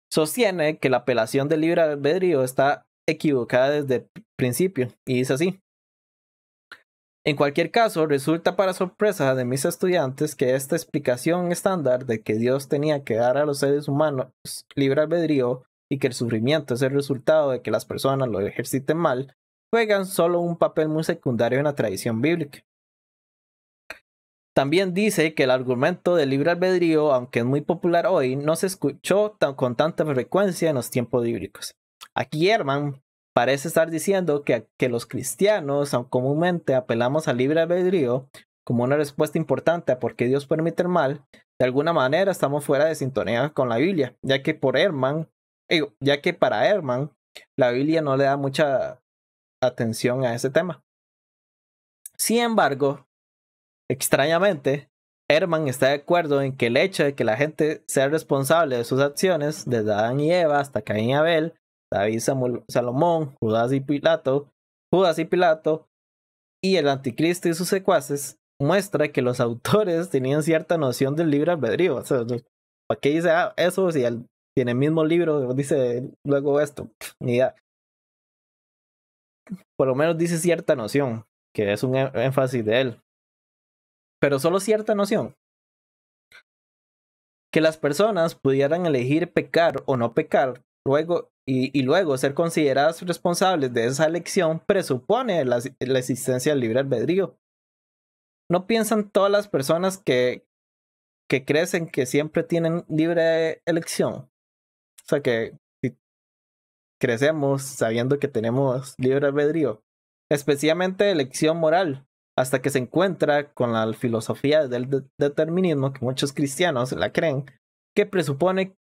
Sostiene que la apelación del libre albedrío está equivocada desde el principio y dice así. En cualquier caso, resulta para sorpresa de mis estudiantes que esta explicación estándar de que Dios tenía que dar a los seres humanos libre albedrío y que el sufrimiento es el resultado de que las personas lo ejerciten mal, juegan solo un papel muy secundario en la tradición bíblica. También dice que el argumento del libre albedrío, aunque es muy popular hoy, no se escuchó con tanta frecuencia en los tiempos bíblicos. Aquí Herman parece estar diciendo que, que los cristianos comúnmente apelamos al libre albedrío como una respuesta importante a por qué Dios permite el mal. De alguna manera estamos fuera de sintonía con la Biblia, ya que por Herman ya que para Herman la Biblia no le da mucha atención a ese tema. Sin embargo, extrañamente, Herman está de acuerdo en que el hecho de que la gente sea responsable de sus acciones, desde Adán y Eva hasta Caín y Abel, David, Salomón, Judas y Pilato, Judas y Pilato, y el anticristo y sus secuaces, muestra que los autores tenían cierta noción del libre albedrío. O sea, ¿Para dice ah, eso si el tiene el mismo libro dice luego esto, ni idea. Por lo menos dice cierta noción, que es un énfasis de él. Pero solo cierta noción. Que las personas pudieran elegir pecar o no pecar luego, y, luego ser consideradas responsables de esa elección presupone la, existencia del libre albedrío. ¿No piensan todas las personas que, que crecen que siempre tienen libre elección? O sea que crecemos sabiendo que tenemos libre albedrío, especialmente elección moral, hasta que se encuentra con la filosofía del determinismo, que muchos cristianos la creen, que presupone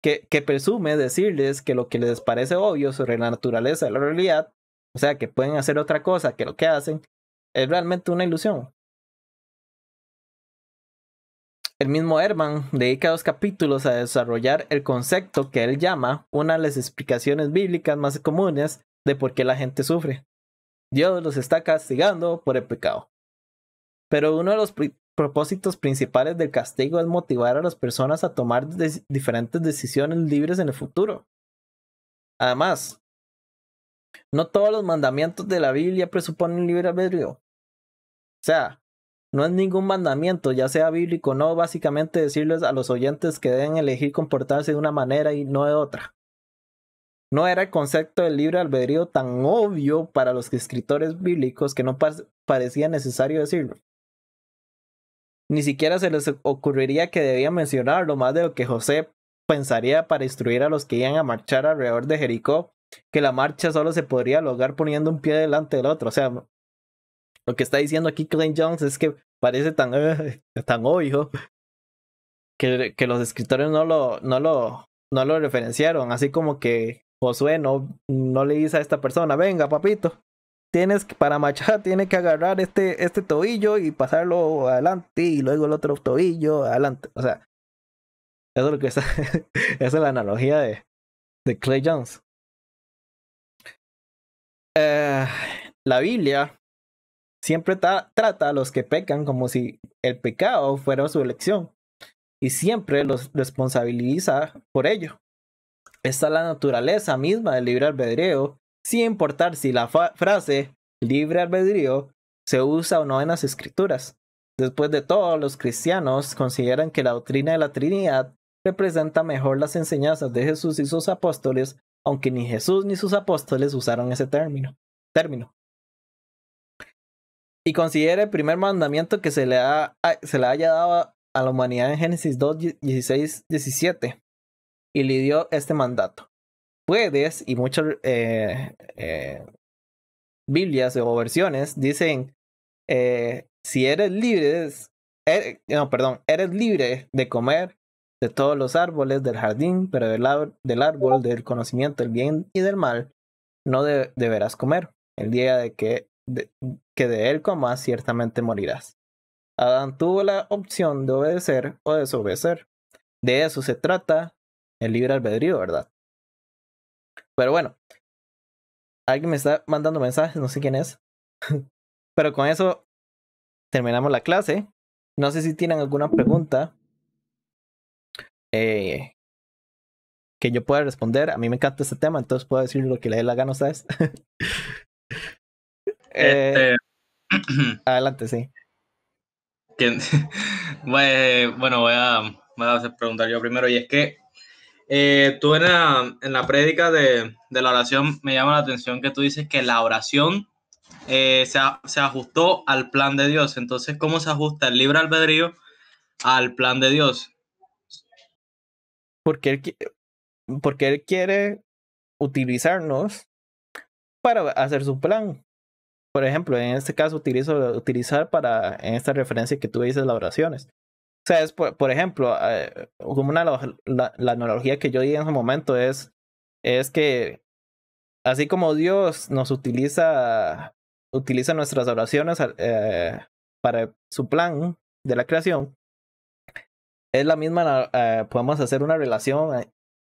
que, que, presume decirles que lo que les parece obvio sobre la naturaleza de la realidad, o sea, que pueden hacer otra cosa que lo que hacen, es realmente una ilusión el mismo Herman dedica dos capítulos a desarrollar el concepto que él llama una de las explicaciones bíblicas más comunes de por qué la gente sufre. Dios los está castigando por el pecado. Pero uno de los propósitos principales del castigo es motivar a las personas a tomar diferentes decisiones libres en el futuro. Además, no todos los mandamientos de la Biblia presuponen libre albedrío. O sea, no es ningún mandamiento, ya sea bíblico o no, básicamente decirles a los oyentes que deben elegir comportarse de una manera y no de otra. No era el concepto del libre albedrío tan obvio para los escritores bíblicos que no parecía necesario decirlo. Ni siquiera se les ocurriría que debían mencionarlo más de lo que José pensaría para instruir a los que iban a marchar alrededor de Jericó que la marcha solo se podría lograr poniendo un pie delante del otro. O sea, lo que está diciendo aquí Clint Jones es que parece tan, eh, tan obvio que, que, los escritores no lo, no, lo, no lo referenciaron. Así como que Josué no, le dice a esta persona, venga papito, tienes para machar, tiene que agarrar este, este tobillo y pasarlo adelante y luego el otro tobillo adelante. O sea, eso es lo que esa es la analogía de, de Clay Jones. Eh, la Biblia Siempre trata a los que pecan como si el pecado fuera su elección y siempre los responsabiliza por ello. Esta es la naturaleza misma del libre albedrío, sin importar si la frase libre albedrío se usa o no en las escrituras. Después de todo, los cristianos consideran que la doctrina de la Trinidad representa mejor las enseñanzas de Jesús y sus apóstoles, aunque ni Jesús ni sus apóstoles usaron ese término. término y considere el primer mandamiento que se le, se haya dado a la humanidad en Génesis 2, 16, 17. Y le dio este mandato. Puedes, y muchas eh, eh, Biblias o versiones dicen, eh, si eres libre, er, perdón, eres libre de comer de todos los árboles del jardín, pero del, del árbol del conocimiento del bien y del mal, no deberás comer. El día de que que de él comas ciertamente morirás. Adán tuvo la opción de obedecer o desobedecer. De eso se trata el libre albedrío, ¿verdad? Pero bueno, alguien me está mandando mensajes, no sé quién es. Pero con eso terminamos la clase. No sé si tienen alguna pregunta eh, que yo pueda responder. A mí me encanta este tema, entonces puedo decir lo que le dé la gana, ¿sabes? Este, eh, adelante, sí. bueno, voy a, preguntar yo primero. Y es que eh, tú en la, en la prédica de, la oración me llama la atención que tú dices que la oración eh, se, ajustó al plan de Dios. Entonces, ¿cómo se ajusta el libre albedrío al plan de Dios? Porque porque él quiere utilizarnos para hacer su plan por ejemplo, en este caso utilizo utilizar para, en esta referencia que tú dices, las oraciones. O sea, es por, ejemplo, eh, como una, la, la, analogía que yo di en su momento es, es que así como Dios nos utiliza, utiliza nuestras oraciones eh, para su plan de la creación, es la misma, eh, podemos hacer una relación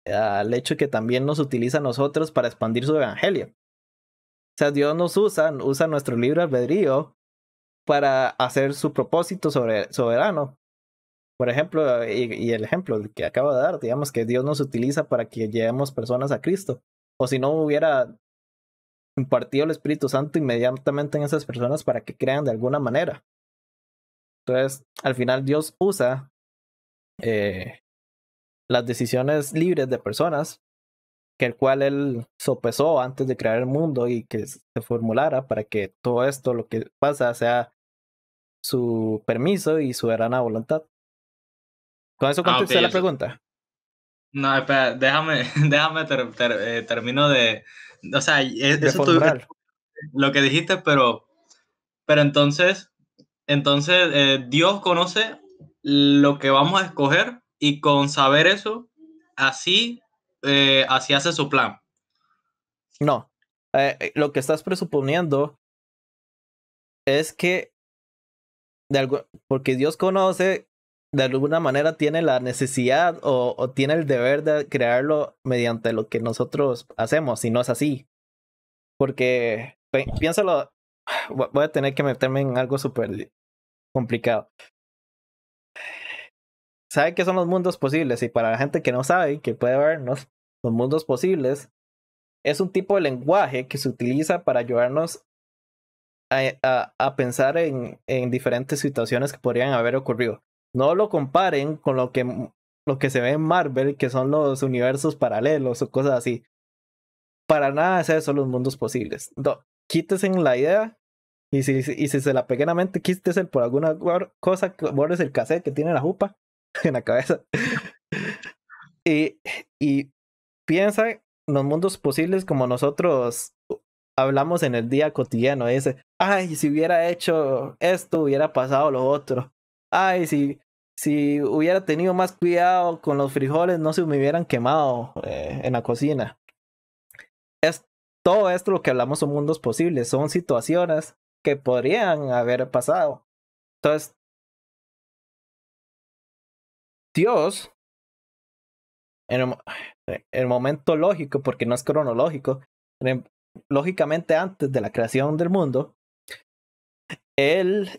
al hecho que también nos utiliza a nosotros para expandir su evangelio. O sea, Dios nos usa, usa nuestro libre albedrío para hacer su propósito sobre, soberano. Por ejemplo, y, el ejemplo que acabo de dar, digamos que Dios nos utiliza para que llevemos personas a Cristo. O si no hubiera impartido el Espíritu Santo inmediatamente en esas personas para que crean de alguna manera. Entonces, al final Dios usa eh, las decisiones libres de personas que el cual él sopesó antes de crear el mundo y que se formulara para que todo esto, lo que pasa, sea su permiso y su verana voluntad. ¿Con eso ah, contesté la pregunta? No, espera, déjame, déjame eh, termino de... O sea, e, eso tú, lo que dijiste, pero, pero entonces, entonces eh, Dios conoce lo que vamos a escoger y con saber eso, así eh, así hace su plan. No. Eh, eh, lo que estás presuponiendo es que de algo, porque Dios conoce, de alguna manera tiene la necesidad o, tiene el deber de crearlo mediante lo que nosotros hacemos, si no es así. Porque piénsalo, voy a tener que meterme en algo súper complicado. Sabe que son los mundos posibles y para la gente que no sabe, que puede vernos, los mundos posibles, es un tipo de lenguaje que se utiliza para ayudarnos a, a, pensar en, en, diferentes situaciones que podrían haber ocurrido. No lo comparen con lo que, lo que se ve en Marvel, que son los universos paralelos o cosas así. Para nada es eso los mundos posibles. No, quítese la idea y si, y si se la peguen a mente, quítese por alguna cosa, borres el cassette que tiene la jupa en la cabeza. y, y piensa en los mundos posibles como nosotros hablamos en el día cotidiano. Dice, ay, si hubiera hecho esto, hubiera pasado lo otro. Ay, si, si hubiera tenido más cuidado con los frijoles, no se me hubieran quemado eh, en la cocina. Es, todo esto lo que hablamos son mundos posibles, son situaciones que podrían haber pasado. Entonces, Dios, el momento lógico, porque no es cronológico, lógicamente antes de la creación del mundo, él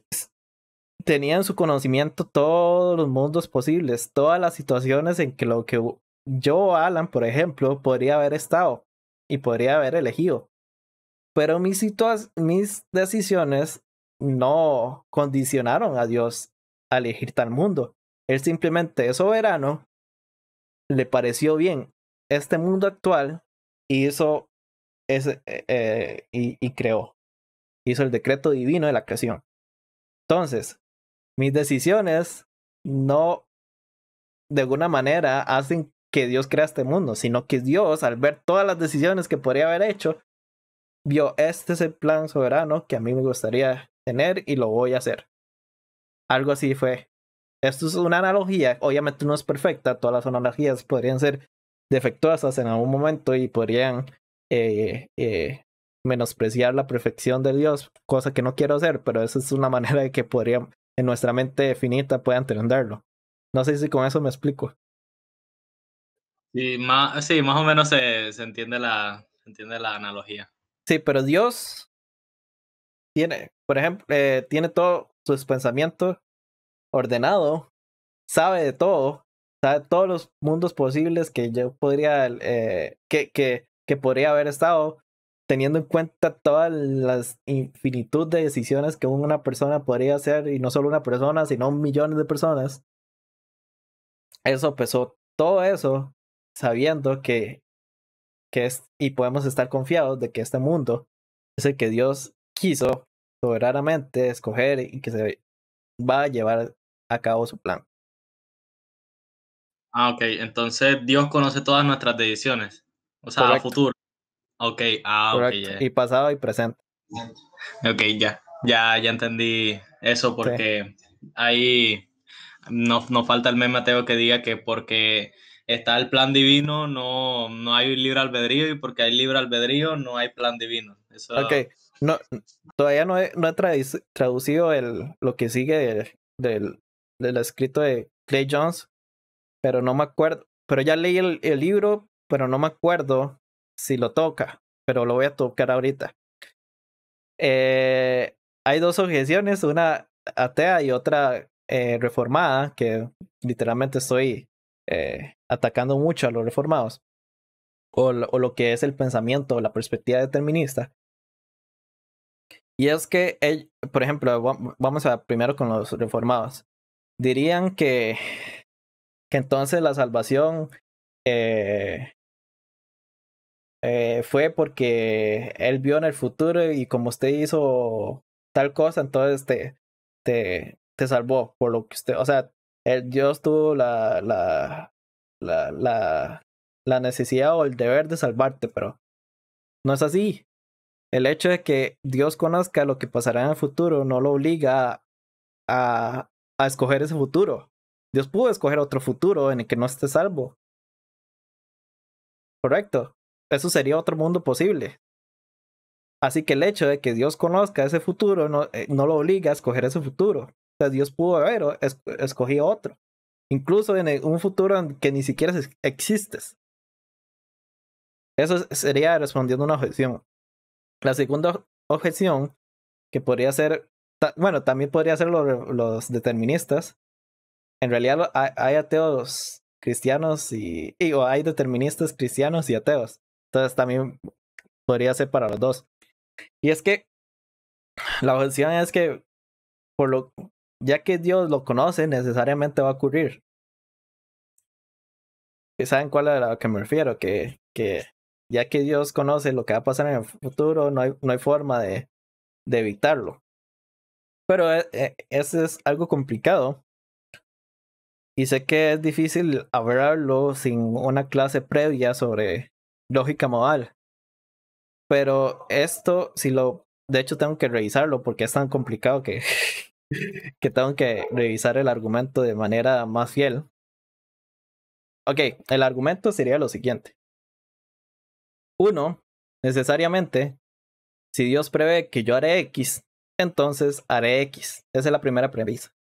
tenía en su conocimiento todos los mundos posibles, todas las situaciones en que lo que yo, Alan, por ejemplo, podría haber estado y podría haber elegido. Pero mis, mis decisiones no condicionaron a Dios a elegir tal mundo. Él simplemente es soberano, le pareció bien este mundo actual y hizo eh, eh, y, y creó. Hizo el decreto divino de la creación. Entonces, mis decisiones no de alguna manera hacen que Dios crea este mundo, sino que Dios, al ver todas las decisiones que podría haber hecho, vio, este es el plan soberano que a mí me gustaría tener y lo voy a hacer. Algo así fue. Esto es una analogía, obviamente no es perfecta, todas las analogías podrían ser defectuosas en algún momento y podrían eh, eh, menospreciar la perfección de Dios, cosa que no quiero hacer, pero esa es una manera de que podrían, en nuestra mente finita, puedan entenderlo. No sé si con eso me explico. Sí, más, sí, más o menos se, entiende la, entiende la analogía. Sí, pero Dios tiene, por ejemplo, eh, tiene todos sus pensamientos ordenado, sabe de todo, todos los mundos posibles que yo podría, eh, que, que, que podría haber estado, teniendo en cuenta todas las infinitud de decisiones que una persona podría hacer, y no solo una persona, sino millones de personas. Eso pesó todo eso, sabiendo que, que es, y podemos estar confiados de que este mundo es el que Dios quiso soberanamente escoger y que se va a llevar a cabo su plan. Ah, ok. Entonces Dios conoce todas nuestras decisiones. O sea, a futuro. Ok, ah, okay, Y pasado y presente. Ok, ya. Ya, ya entendí eso porque ahí nos, falta el mes Mateo que diga que porque está el plan divino, no, hay libre albedrío, y porque hay libre albedrío, no hay plan divino. Ok, no, todavía no he, traducido el, lo que sigue del escrito de Clay Jones, pero no me acuerdo, pero ya leí el, libro, pero no me acuerdo si lo toca, pero lo voy a tocar ahorita. Eh, hay dos objeciones, una atea y otra eh, reformada, que literalmente estoy eh, atacando mucho a los reformados, o, o lo que es el pensamiento o la perspectiva determinista. Y es que, por ejemplo, vamos a primero con los reformados. Dirían que que entonces la salvación eh, eh, fue porque él vio en el futuro y como usted hizo tal cosa, entonces te, te, te salvó por lo que usted, o sea, Dios tuvo la, la, la, la, necesidad o el deber de salvarte, pero no es así. El hecho de que Dios conozca lo que pasará en el futuro no lo obliga a, a escoger ese futuro. Dios pudo escoger otro futuro en el que no esté salvo. Correcto. Eso sería otro mundo posible. Así que el hecho de que Dios conozca ese futuro no, eh, lo obliga a escoger ese futuro. O Dios pudo haber escogido otro. Incluso en un futuro en que ni siquiera existes. Eso sería respondiendo una objeción. La segunda objeción, que podría ser, bueno, también podría ser los deterministas, en realidad hay, ateos cristianos y, o hay deterministas cristianos y ateos. Entonces también podría ser para los dos. Y es que la objeción es que por lo ya que Dios lo conoce, necesariamente va a ocurrir. ¿Saben cuál es a la que me refiero? Que, que ya que Dios conoce lo que va a pasar en el futuro, no hay, no hay forma de, de evitarlo. Pero eh, eh, eso es algo complicado y sé que es difícil hablarlo sin una clase previa sobre lógica modal. Pero esto, si lo... De hecho, tengo que revisarlo porque es tan complicado que, que tengo que revisar el argumento de manera más fiel. Ok, el argumento sería lo siguiente. Uno, necesariamente, si Dios prevé que yo haré X, entonces haré X. Esa es la primera premisa.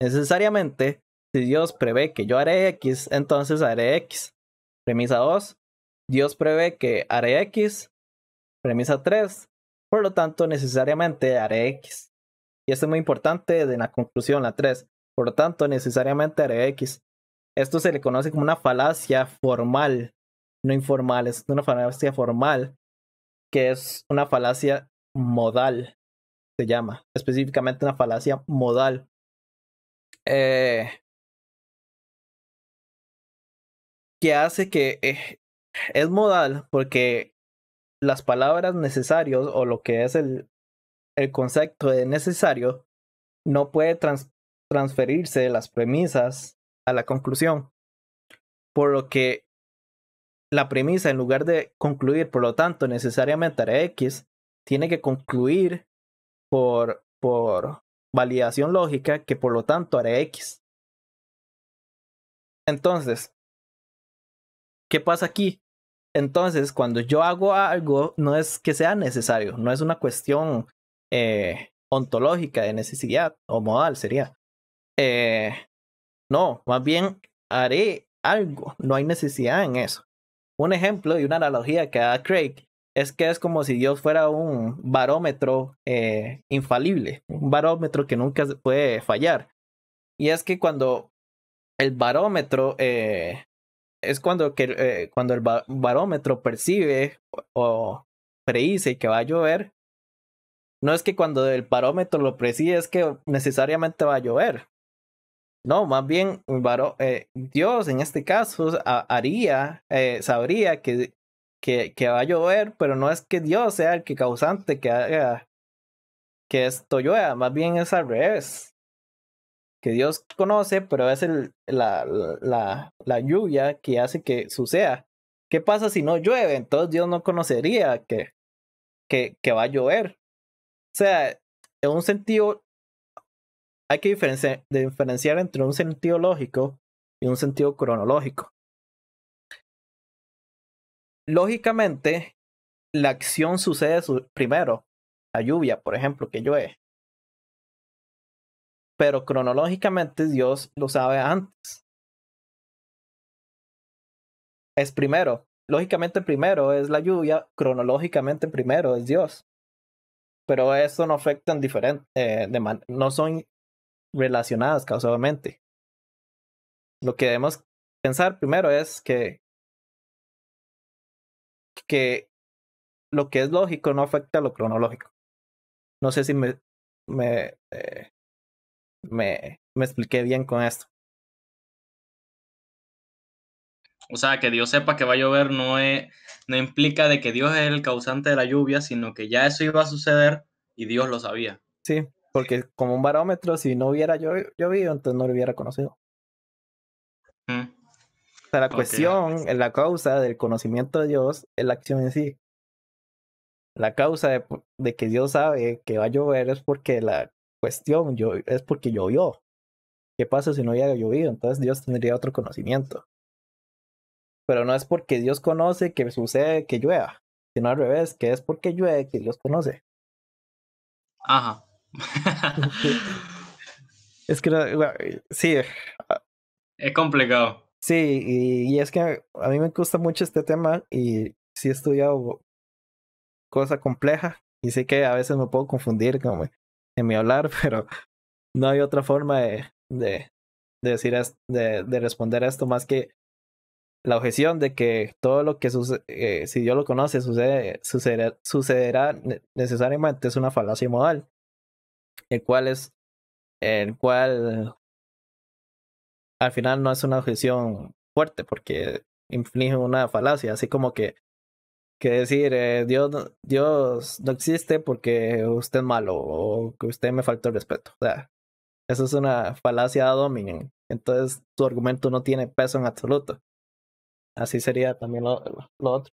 Necesariamente, si Dios prevé que yo haré X, entonces haré X. Premisa 2. Dios prevé que haré X. Premisa 3. Por lo tanto, necesariamente haré X. Y esto es muy importante de la conclusión, la 3. Por lo tanto, necesariamente haré X. Esto se le conoce como una falacia formal, no informal, es una falacia formal, que es una falacia modal, se llama, específicamente una falacia modal. Eh, que hace que eh, es modal porque las palabras necesarios o lo que es el, concepto de necesario no puede transferirse de las premisas a la conclusión. Por lo que la premisa, en lugar de concluir, por lo tanto, necesariamente haré X, tiene que concluir por, por validación lógica que por lo tanto haré X. Entonces, ¿Qué pasa aquí? Entonces, cuando yo hago algo, no es que sea necesario, no es una cuestión eh, ontológica de necesidad o modal sería. Eh, no, más bien haré algo, no hay necesidad en eso. Un ejemplo y una analogía que da Craig es que es como si Dios fuera un barómetro eh, infalible, un barómetro que nunca puede fallar. Y es que cuando el barómetro es cuando, eh, cuando el barómetro percibe o, prehice que va a llover, no es que cuando el barómetro lo preside es que necesariamente va a llover. No, más bien eh, Dios en este caso haría, eh, sabría que, que, va a llover, pero no es que Dios sea el que causante que haga que esto llueva, más bien es al revés que Dios conoce, pero es la, lluvia que hace que suceda. ¿Qué pasa si no llueve? Entonces Dios no conocería que, que, va a llover. O sea, en un sentido, hay que diferenciar, diferenciar entre un sentido lógico y un sentido cronológico. Lógicamente, la acción sucede primero, la lluvia, por ejemplo, que llueve pero cronológicamente Dios lo sabe antes. Es primero. Lógicamente primero es la lluvia, cronológicamente primero es Dios. Pero eso no afecta en diferente, eh, no son relacionadas causalmente. Lo que debemos pensar primero es que, que lo que es lógico no afecta a lo cronológico. No sé si me, me eh, me, me expliqué bien con esto. O sea, que Dios sepa que va a llover no, es, no implica de que Dios es el causante de la lluvia, sino que ya eso iba a suceder y Dios lo sabía. Sí, porque como un barómetro, si no hubiera llovido, entonces no lo hubiera conocido. O sea, la cuestión cuestión, eh, la causa del conocimiento de Dios es la acción en sí. La causa de que Dios sabe que va a llover es porque la cuestión, es porque llovió. ¿Qué pasa si no hubiera llovido? Entonces Dios tendría otro conocimiento. Pero no es porque Dios conoce que sucede que llueva, sino al revés, que es porque llueve que Dios conoce. Ajá. es que, sí. Ah. Es complicado. Sí, y, es que a mí me gusta mucho este tema y sí he estudiado cosa compleja y sé que a veces me puedo confundir como en mi hablar, pero no hay otra forma de, de, decir de, de, responder a esto más que la objeción de que todo lo que sucede, eh, si Dios lo conoce, sucede, sucederá, sucederá necesariamente es una falacia modal, el cual es, el cual al final no es una objeción fuerte porque inflige una falacia, así como que que decir, eh, Dios, no existe porque usted es malo o que usted me faltó el respeto. O sea, eso es una falacia de dominio Entonces, su argumento no tiene peso en absoluto. Así sería también lo otro.